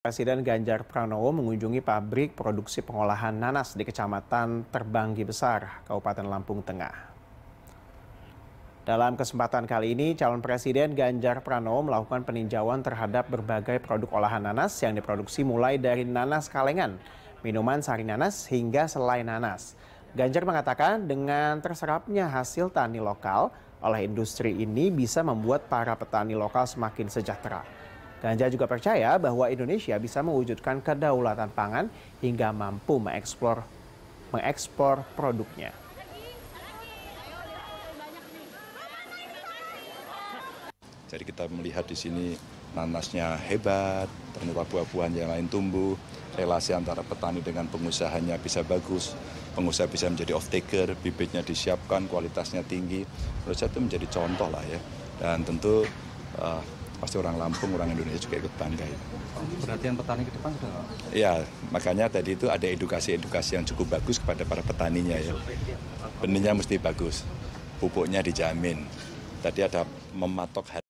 Presiden Ganjar Pranowo mengunjungi pabrik produksi pengolahan nanas di Kecamatan Terbanggi Besar, Kabupaten Lampung Tengah. Dalam kesempatan kali ini, calon Presiden Ganjar Pranowo melakukan peninjauan terhadap berbagai produk olahan nanas yang diproduksi mulai dari nanas kalengan, minuman sari nanas, hingga selai nanas. Ganjar mengatakan dengan terserapnya hasil tani lokal oleh industri ini bisa membuat para petani lokal semakin sejahtera. Ganja juga percaya bahwa Indonesia bisa mewujudkan kedaulatan pangan hingga mampu mengeksplor mengekspor produknya. Jadi kita melihat di sini nanasnya hebat, ternyata buah-buahan yang lain tumbuh, relasi antara petani dengan pengusahanya bisa bagus, pengusaha bisa menjadi off taker, bibitnya disiapkan, kualitasnya tinggi. Menurut saya itu menjadi contoh lah ya. Dan tentu uh, pasti orang Lampung, orang Indonesia juga ikut bangga Ya. Oh, perhatian petani ke depan sudah? Ya, makanya tadi itu ada edukasi-edukasi yang cukup bagus kepada para petaninya ya. Benihnya mesti bagus, pupuknya dijamin. Tadi ada mematok harga.